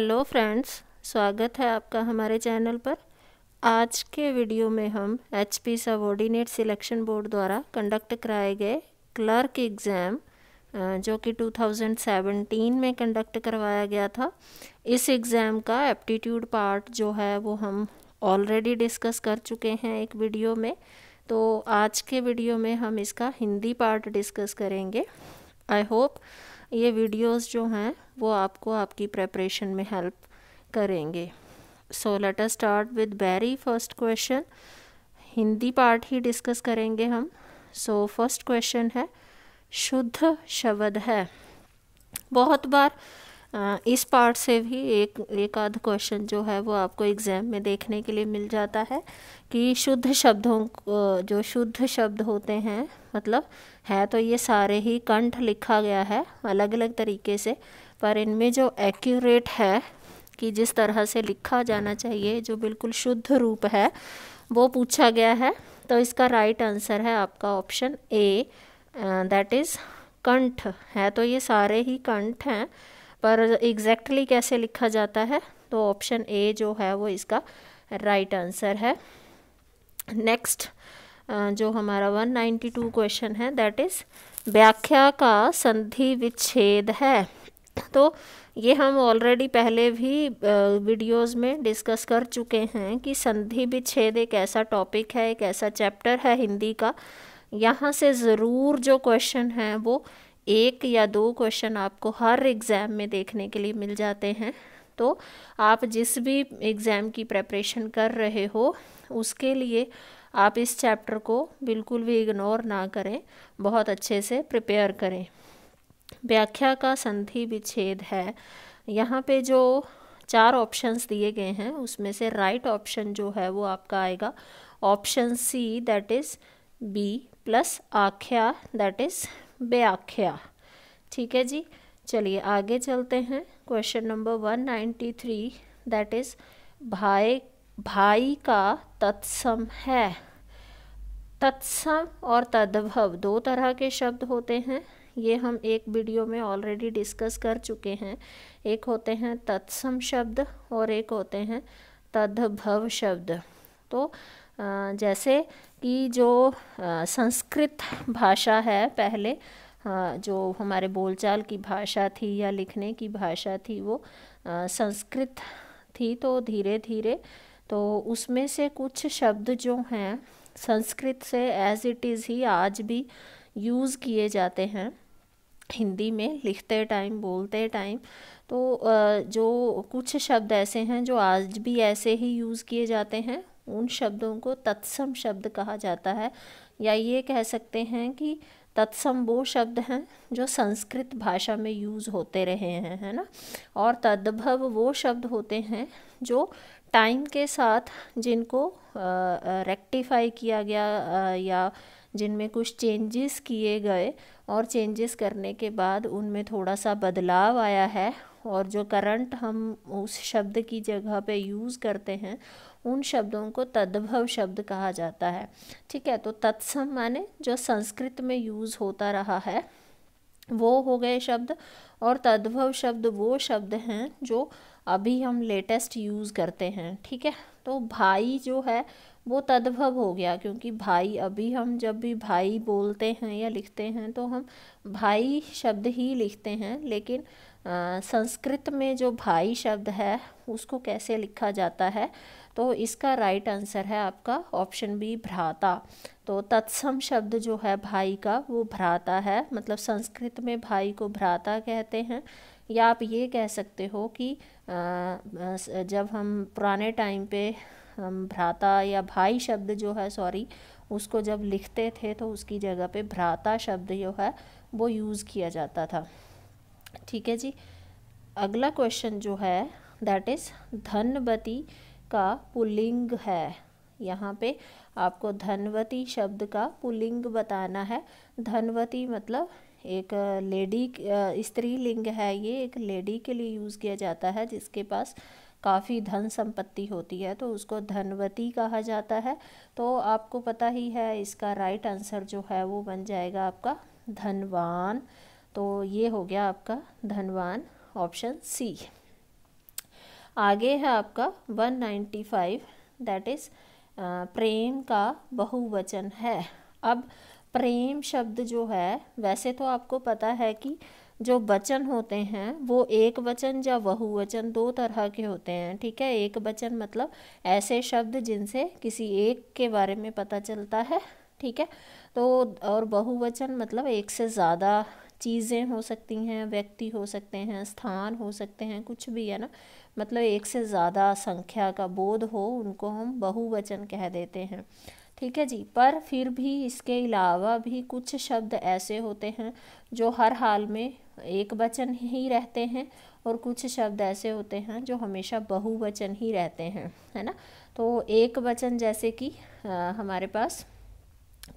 hello friends स्वागत है आपका हमारे चैनल पर आज के वीडियो में हम H P subordinate selection board द्वारा कंडक्ट कराए गए क्लर्क एग्ज़ाम जो कि 2017 में कंडक्ट करवाया गया था इस एग्ज़ाम का एप्टीट्यूड पार्ट जो है वो हम ऑलरेडी डिस्कस कर चुके हैं एक वीडियो में तो आज के वीडियो में हम इसका हिंदी पार्ट डिस्कस करेंगे आई होप ये वीडियोस जो हैं वो आपको आपकी प्रेपरेशन में हेल्प करेंगे so let us start with very first question Hindi part ही डिस्कस करेंगे हम सो फर्स्ट क्वेश्चन है शुद्ध शब्द है बहुत बार इस पार्ट से भी एक एक आध क्वेश्चन जो है वो आपको एग्ज़ाम में देखने के लिए मिल जाता है कि शुद्ध शब्दों जो शुद्ध शब्द होते हैं मतलब है तो ये सारे ही कंठ लिखा गया है अलग अलग तरीके से पर इनमें जो एक्यूरेट है कि जिस तरह से लिखा जाना चाहिए जो बिल्कुल शुद्ध रूप है वो पूछा गया है तो इसका राइट आंसर है आपका ऑप्शन ए दैट इज़ कंठ है तो ये सारे ही कंठ हैं पर एग्जैक्टली कैसे लिखा जाता है तो ऑप्शन ए जो है वो इसका राइट right आंसर है नेक्स्ट जो हमारा 192 क्वेश्चन है दैट इज़ व्याख्या का संधि विच्छेद है तो ये हम ऑलरेडी पहले भी वीडियोस में डिस्कस कर चुके हैं कि संधि विच्छेद एक ऐसा टॉपिक है एक ऐसा चैप्टर है हिंदी का यहाँ से ज़रूर जो क्वेश्चन है वो एक या दो क्वेश्चन आपको हर एग्ज़ाम में देखने के लिए मिल जाते हैं तो आप जिस भी एग्ज़ाम की प्रेपरेशन कर रहे हो उसके लिए आप इस चैप्टर को बिल्कुल भी इग्नोर ना करें बहुत अच्छे से प्रिपेयर करें व्याख्या का संधि विच्छेद है यहाँ पे जो चार ऑप्शंस दिए गए हैं उसमें से राइट right ऑप्शन जो है वो आपका आएगा option C that is B plus आख्या दैट इज़ व्याख्या ठीक है जी चलिए आगे चलते हैं question number one ninety three that is भाई भाई का तत्सम है तत्सम और तद्भव दो तरह के शब्द होते हैं ये हम एक वीडियो में ऑलरेडी डिस्कस कर चुके हैं एक होते हैं तत्सम शब्द और एक होते हैं तद्भव शब्द तो जैसे कि जो संस्कृत भाषा है पहले जो हमारे बोलचाल की भाषा थी या लिखने की भाषा थी वो संस्कृत थी तो धीरे धीरे तो उसमें से कुछ शब्द जो हैं संस्कृत से एज़ इट इज़ ही आज भी यूज़ किए जाते हैं हिंदी में लिखते टाइम बोलते टाइम तो जो कुछ शब्द ऐसे हैं जो आज भी ऐसे ही यूज़ किए जाते हैं उन शब्दों को तत्सम शब्द कहा जाता है या ये कह सकते हैं कि तत्सम वो शब्द हैं जो संस्कृत भाषा में यूज़ होते रहे हैं है ना और तद्भव वो शब्द होते हैं जो टाइम के साथ जिनको रेक्टिफाई किया गया आ, या जिनमें कुछ चेंजेस किए गए और चेंजेस करने के बाद उनमें थोड़ा सा बदलाव आया है और जो करंट हम उस शब्द की जगह पे यूज़ करते हैं उन शब्दों को तद्भव शब्द कहा जाता है ठीक है तो तत्सम माने जो संस्कृत में यूज़ होता रहा है वो हो गए शब्द और तद्भव शब्द वो शब्द हैं जो अभी हम लेटेस्ट यूज़ करते हैं ठीक है तो भाई जो है वो तद्भव हो गया क्योंकि भाई अभी हम जब भी भाई बोलते हैं या लिखते हैं तो हम भाई शब्द ही लिखते हैं लेकिन संस्कृत में जो भाई शब्द है उसको कैसे लिखा जाता है तो इसका राइट आंसर है आपका ऑप्शन बी भ्राता तो तत्सम शब्द जो है भाई का वो भ्राता है मतलब संस्कृत में भाई को भ्राता कहते हैं या आप ये कह सकते हो कि जब हम पुराने टाइम पे हम भ्राता या भाई शब्द जो है सॉरी उसको जब लिखते थे तो उसकी जगह पे भ्राता शब्द जो है वो यूज़ किया जाता था ठीक है जी अगला क्वेश्चन जो है दैट इज़ धनवती का पुलिंग है यहाँ पे आपको धनवती शब्द का पुलिंग बताना है धनवती मतलब एक लेडी स्त्री लिंग है ये एक लेडी के लिए यूज़ किया जाता है जिसके पास काफ़ी धन संपत्ति होती है तो उसको धनवती कहा जाता है तो आपको पता ही है इसका राइट आंसर जो है वो बन जाएगा आपका धनवान तो ये हो गया आपका धनवान ऑप्शन सी आगे है आपका 195 दैट इज़ प्रेम का बहुवचन है अब प्रेम शब्द जो है वैसे तो आपको पता है कि जो वचन होते हैं वो एक वचन या बहुवचन दो तरह के होते हैं ठीक है एक वचन मतलब ऐसे शब्द जिनसे किसी एक के बारे में पता चलता है ठीक है तो और बहुवचन मतलब एक से ज़्यादा चीज़ें हो सकती हैं व्यक्ति हो सकते हैं स्थान हो सकते हैं कुछ भी है ना मतलब एक से ज़्यादा संख्या का बोध हो उनको हम बहुवचन कह देते हैं ठीक है जी पर फिर भी इसके अलावा भी कुछ शब्द ऐसे होते हैं जो हर हाल में एक वचन ही रहते हैं और कुछ शब्द ऐसे होते हैं जो हमेशा बहुवचन ही रहते हैं है ना तो एक वचन जैसे कि आ, हमारे पास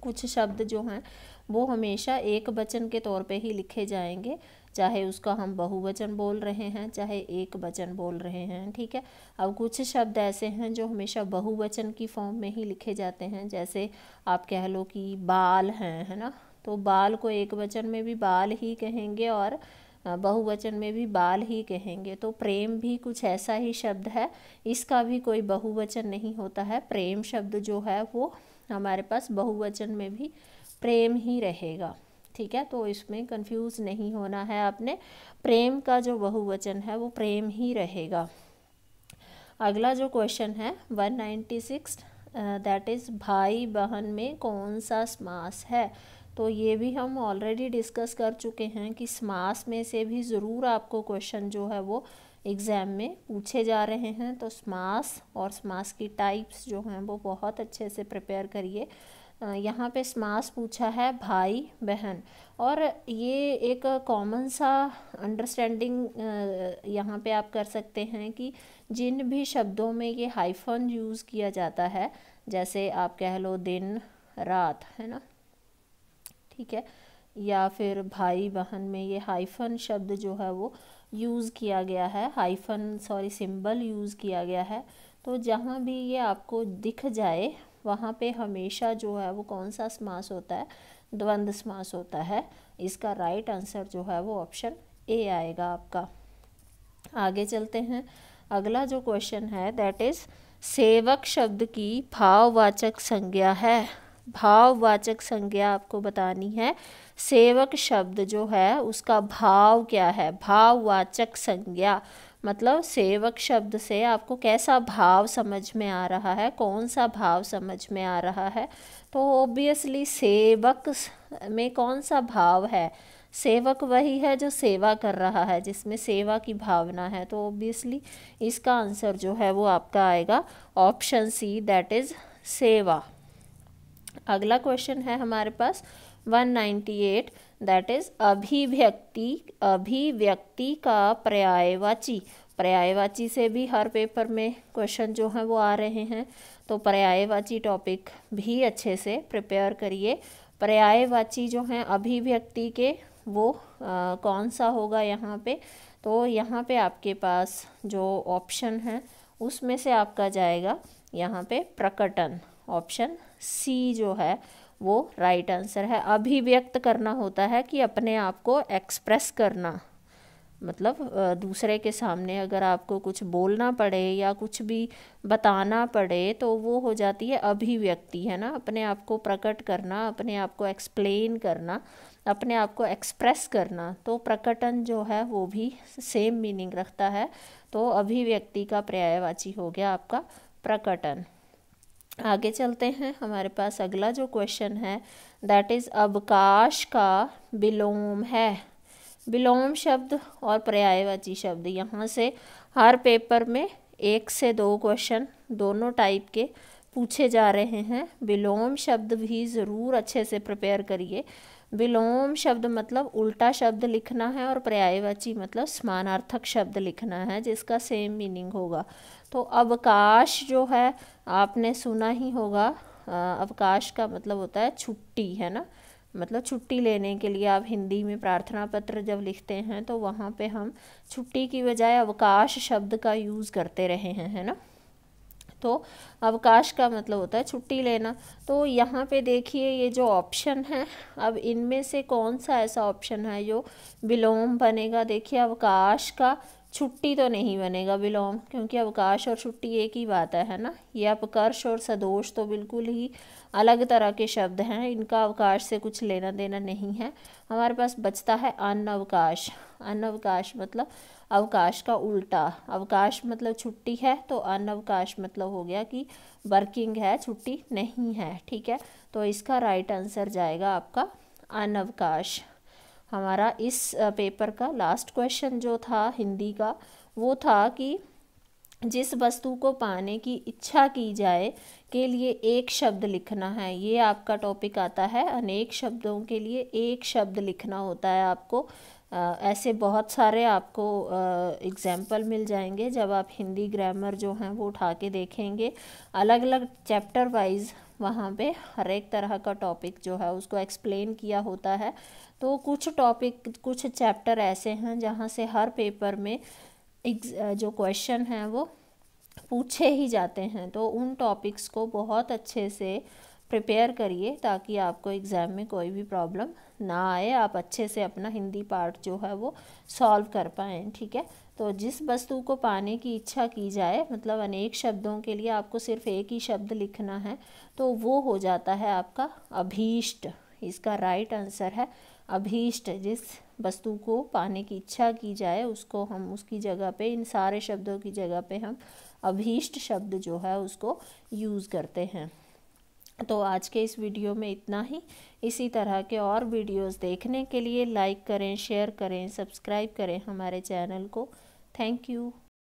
कुछ शब्द जो हैं वो हमेशा एक वचन के तौर पे ही लिखे जाएंगे चाहे उसका हम बहुवचन बोल रहे हैं चाहे एक वचन बोल रहे हैं ठीक है अब कुछ शब्द ऐसे हैं जो हमेशा बहुवचन की फॉर्म में ही लिखे जाते हैं जैसे आप कह लो कि बाल हैं है ना तो बाल को एक वचन में भी बाल ही कहेंगे और बहुवचन में भी बाल ही कहेंगे तो प्रेम भी कुछ ऐसा ही शब्द है इसका भी कोई बहुवचन नहीं होता है प्रेम शब्द जो है वो हमारे पास बहुवचन में भी प्रेम ही रहेगा ठीक है तो इसमें कंफ्यूज नहीं होना है आपने प्रेम का जो बहुवचन है वो प्रेम ही रहेगा अगला जो क्वेश्चन है one ninety six that is भाई बहन में कौन सा समास है तो ये भी हम ऑलरेडी डिस्कस कर चुके हैं कि समास में से भी ज़रूर आपको क्वेश्चन जो है वो एग्ज़ाम में पूछे जा रहे हैं तो स्मास और स्मास की टाइप्स जो हैं वो बहुत अच्छे से प्रिपेयर करिए यहाँ पे स्मास पूछा है भाई बहन और ये एक कॉमन सा अंडरस्टैंडिंग यहाँ पे आप कर सकते हैं कि जिन भी शब्दों में ये हाइफन यूज़ किया जाता है जैसे आप कह लो दिन रात है ना ठीक है या फिर भाई बहन में ये हाइफन शब्द जो है वो यूज़ किया गया है हाइफन सॉरी सिंबल यूज़ किया गया है तो जहाँ भी ये आपको दिख जाए वहाँ पे हमेशा जो है वो कौन सा समास होता है द्वंद्व समास होता है इसका राइट आंसर जो है वो ऑप्शन ए आएगा आपका आगे चलते हैं अगला जो क्वेश्चन है दैट इज़ सेवक शब्द की भाववाचक संज्ञा है भाववाचक संज्ञा आपको बतानी है सेवक शब्द जो है उसका भाव क्या है भाववाचक संज्ञा मतलब सेवक शब्द से आपको कैसा भाव समझ में आ रहा है कौन सा भाव समझ में आ रहा है तो ऑब्वियसली सेवक में कौन सा भाव है सेवक वही है जो सेवा कर रहा है जिसमें सेवा की भावना है तो ऑब्वियसली इसका आंसर जो है वो आपका आएगा ऑप्शन सी दैट इज़ सेवा अगला क्वेश्चन है हमारे पास 198 दैट इज अभिव्यक्ति अभिव्यक्ति का पर्यायवाची पर्यायवाची से भी हर पेपर में क्वेश्चन जो हैं वो आ रहे हैं तो पर्यायवाची टॉपिक भी अच्छे से प्रिपेयर करिए पर्यायवाची जो हैं अभिव्यक्ति के वो आ, कौन सा होगा यहाँ पे तो यहाँ पे आपके पास जो ऑप्शन है उसमें से आपका जाएगा यहाँ पे प्रकटन ऑप्शन सी जो है वो राइट right आंसर है अभिव्यक्त करना होता है कि अपने आप को एक्सप्रेस करना मतलब दूसरे के सामने अगर आपको कुछ बोलना पड़े या कुछ भी बताना पड़े तो वो हो जाती है अभिव्यक्ति है ना अपने आप को प्रकट करना अपने आप को एक्सप्लेन करना अपने आप को एक्सप्रेस करना तो प्रकटन जो है वो भी सेम मीनिंग रखता है तो अभिव्यक्ति का पर्यायवाची हो गया आपका प्रकटन आगे चलते हैं हमारे पास अगला जो क्वेश्चन है दैट इज़ अवकाश का विलोम है विलोम शब्द और पर्यायवाची शब्द यहाँ से हर पेपर में एक से दो क्वेश्चन दोनों टाइप के पूछे जा रहे हैं विलोम शब्द भी ज़रूर अच्छे से प्रिपेयर करिए विलोम शब्द मतलब उल्टा शब्द लिखना है और पर्यायवाची मतलब समानार्थक शब्द लिखना है जिसका सेम मीनिंग होगा तो अवकाश जो है आपने सुना ही होगा अवकाश का मतलब होता है छुट्टी है ना मतलब छुट्टी लेने के लिए आप हिंदी में प्रार्थना पत्र जब लिखते हैं तो वहाँ पे हम छुट्टी की बजाय अवकाश शब्द का यूज़ करते रहे हैं है ना तो अवकाश का मतलब होता है छुट्टी लेना तो यहाँ पे देखिए ये जो ऑप्शन है अब इनमें से कौन सा ऐसा ऑप्शन है जो विलोम बनेगा देखिए अवकाश का छुट्टी तो नहीं बनेगा विलोम क्योंकि अवकाश और छुट्टी एक ही बात है ना ये अपकर्ष और सदोष तो बिल्कुल ही अलग तरह के शब्द हैं इनका अवकाश से कुछ लेना देना नहीं है हमारे पास बचता है अन अवकाश अन अवकाश मतलब अवकाश का उल्टा अवकाश मतलब छुट्टी है तो अन अवकाश मतलब हो गया कि वर्किंग है छुट्टी नहीं है ठीक है तो इसका राइट आंसर जाएगा आपका अवकाश हमारा इस पेपर का लास्ट क्वेश्चन जो था हिंदी का वो था कि जिस वस्तु को पाने की इच्छा की जाए के लिए एक शब्द लिखना है ये आपका टॉपिक आता है अनेक शब्दों के लिए एक शब्द लिखना होता है आपको आ, ऐसे बहुत सारे आपको एग्जाम्पल मिल जाएंगे जब आप हिंदी ग्रामर जो हैं वो उठा के देखेंगे अलग अलग चैप्टर वाइज वहाँ पे हर एक तरह का टॉपिक जो है उसको एक्सप्लेन किया होता है तो कुछ टॉपिक कुछ चैप्टर ऐसे हैं जहाँ से हर पेपर में जो क्वेश्चन हैं वो पूछे ही जाते हैं तो उन टॉपिक्स को बहुत अच्छे से प्रिपेयर करिए ताकि आपको एग्ज़ाम में कोई भी प्रॉब्लम ना आए आप अच्छे से अपना हिंदी पार्ट जो है वो सॉल्व कर पाएँ ठीक है तो जिस वस्तु को पाने की इच्छा की जाए मतलब अनेक शब्दों के लिए आपको सिर्फ एक ही शब्द लिखना है तो वो हो जाता है आपका अभीष्ट इसका राइट आंसर है अभीष्ट जिस वस्तु को पाने की इच्छा की जाए उसको हम उसकी जगह पे इन सारे शब्दों की जगह पे हम अभीष्ट शब्द जो है उसको यूज़ करते हैं तो आज के इस वीडियो में इतना ही इसी तरह के और वीडियोस देखने के लिए लाइक करें शेयर करें सब्सक्राइब करें हमारे चैनल को थैंक यू